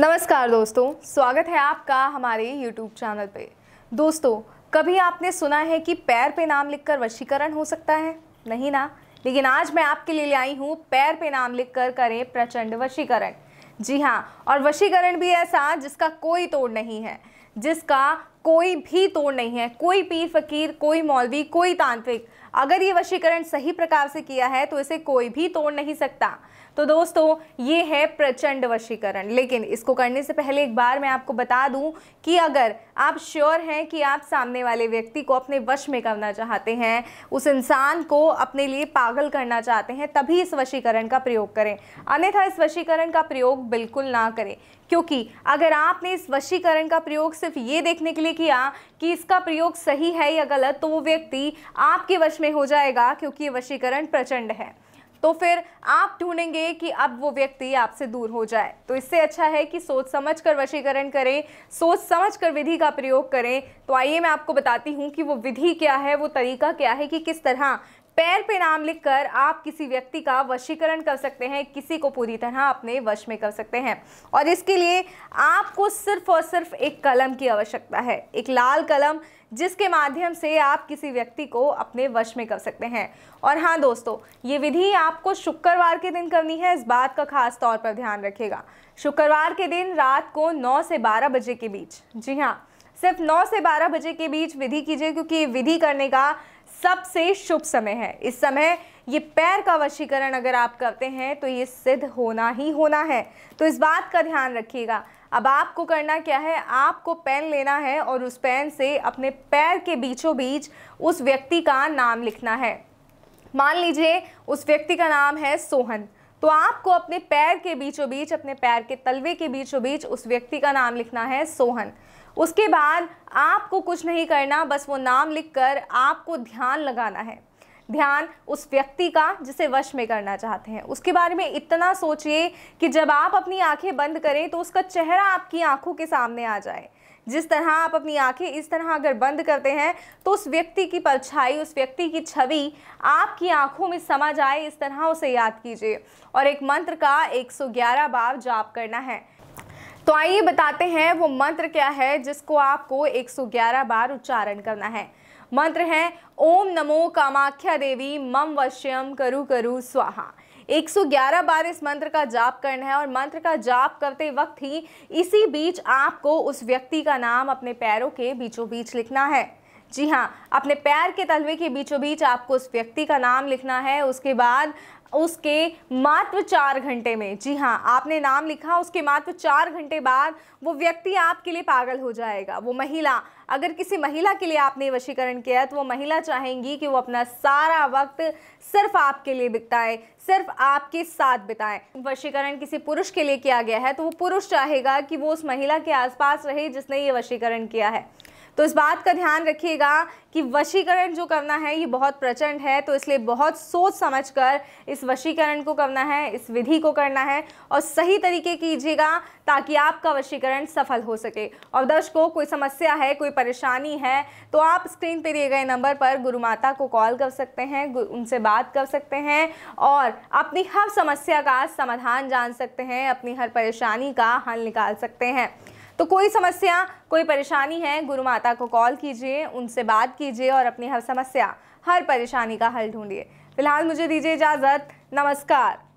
नमस्कार दोस्तों स्वागत है आपका हमारे YouTube चैनल पे दोस्तों कभी आपने सुना है कि पैर पे नाम लिखकर वशीकरण हो सकता है नहीं ना लेकिन आज मैं आपके लिए आई हूँ पैर पे नाम लिखकर करें प्रचंड वशीकरण जी हाँ और वशीकरण भी ऐसा जिसका कोई तोड़ नहीं है जिसका कोई भी तोड़ नहीं है कोई पीर फकीर कोई मौलवी कोई तांत्रिक अगर ये वशीकरण सही प्रकार से किया है तो इसे कोई भी तोड़ नहीं सकता तो दोस्तों ये है प्रचंड वशीकरण लेकिन इसको करने से पहले एक बार मैं आपको बता दूं कि अगर आप श्योर हैं कि आप सामने वाले व्यक्ति को अपने वश में करना चाहते हैं उस इंसान को अपने लिए पागल करना चाहते हैं तभी इस वशीकरण का प्रयोग करें अन्यथा इस वशीकरण का प्रयोग बिल्कुल ना करें क्योंकि अगर आपने इस वशीकरण का प्रयोग सिर्फ ये देखने के लिए ने किया कि इसका प्रयोग सही है या गलत तो वो व्यक्ति आपके वश में हो जाएगा क्योंकि ये वशीकरण प्रचंड है तो फिर आप ढूंढेंगे कि अब वो व्यक्ति आपसे दूर हो जाए तो इससे अच्छा है कि सोच समझ कर वशीकरण करें सोच समझ कर विधि का प्रयोग करें तो आइए मैं आपको बताती हूँ कि वो विधि क्या है वो तरीका क्या है कि किस तरह पैर पे नाम लिखकर आप किसी व्यक्ति का वशीकरण कर सकते हैं किसी को पूरी तरह अपने वश में कर सकते हैं और इसके लिए आपको सिर्फ और सिर्फ एक कलम की आवश्यकता है एक लाल कलम जिसके माध्यम से आप किसी व्यक्ति को अपने वश में कर सकते हैं और हाँ दोस्तों ये विधि आपको शुक्रवार के दिन करनी है इस बात का खास तौर पर ध्यान रखेगा शुक्रवार के दिन रात को 9 से 12 बजे के बीच जी हाँ सिर्फ 9 से 12 बजे के बीच विधि कीजिए क्योंकि विधि करने का सबसे शुभ समय है इस समय ये पैर का वशीकरण अगर आप करते हैं तो ये सिद्ध होना ही होना है तो इस बात का ध्यान रखिएगा अब आपको करना क्या है आपको पेन लेना है और उस पेन से अपने पैर के बीचों बीच उस व्यक्ति का नाम लिखना है मान लीजिए उस व्यक्ति का नाम है सोहन तो आपको अपने पैर के बीचों बीच अपने पैर के तलवे के बीचों बीच उस व्यक्ति का नाम लिखना है सोहन उसके बाद आपको कुछ नहीं करना बस वो नाम लिखकर आपको ध्यान लगाना है ध्यान उस व्यक्ति का जिसे वश में करना चाहते हैं उसके बारे में इतना सोचिए कि जब आप अपनी आंखें बंद करें तो उसका चेहरा आपकी आंखों के सामने आ जाए जिस तरह आप अपनी आंखें इस तरह अगर बंद करते हैं तो उस व्यक्ति की परछाई उस व्यक्ति की छवि आपकी आंखों में समा जाए इस तरह उसे याद कीजिए और एक मंत्र का 111 बार जाप करना है तो आइए बताते हैं वो मंत्र क्या है जिसको आपको 111 बार उच्चारण करना है मंत्र है ओम नमो कामाख्या देवी मम वश्यम करु करु स्वाहा 111 बार इस मंत्र का जाप करना है और मंत्र का जाप करते वक्त ही इसी बीच आपको उस व्यक्ति का नाम अपने पैरों के बीचों बीच लिखना है जी हाँ अपने पैर के तलवे के बीचों बीच आपको उस व्यक्ति का नाम लिखना है उसके बाद उसके मात्र चार घंटे में जी हाँ आपने नाम लिखा उसके मात्र चार घंटे बाद वो व्यक्ति आपके लिए पागल हो जाएगा वो महिला अगर किसी महिला के लिए आपने वशीकरण किया है तो वो महिला चाहेंगी कि वो अपना सारा वक्त सिर्फ आपके लिए बिताए सिर्फ आपके साथ बिताए वशीकरण किसी पुरुष के लिए किया गया है तो वो पुरुष चाहेगा कि वो उस महिला के आसपास रहे जिसने ये वशीकरण किया है तो इस बात का ध्यान रखिएगा कि वशीकरण जो करना है ये बहुत प्रचंड है तो इसलिए बहुत सोच समझ कर इस वशीकरण को करना है इस विधि को करना है और सही तरीके कीजिएगा ताकि आपका वशीकरण सफल हो सके और दर्शकों कोई समस्या है कोई परेशानी है तो आप स्क्रीन पर दिए गए नंबर पर गुरु माता को कॉल कर सकते हैं उनसे बात कर सकते हैं और अपनी हर समस्या का समाधान जान सकते हैं अपनी हर परेशानी का हल निकाल सकते हैं तो कोई समस्या कोई परेशानी है गुरु माता को कॉल कीजिए उनसे बात कीजिए और अपनी हर समस्या हर परेशानी का हल ढूंढिए फिलहाल मुझे दीजिए इजाज़त नमस्कार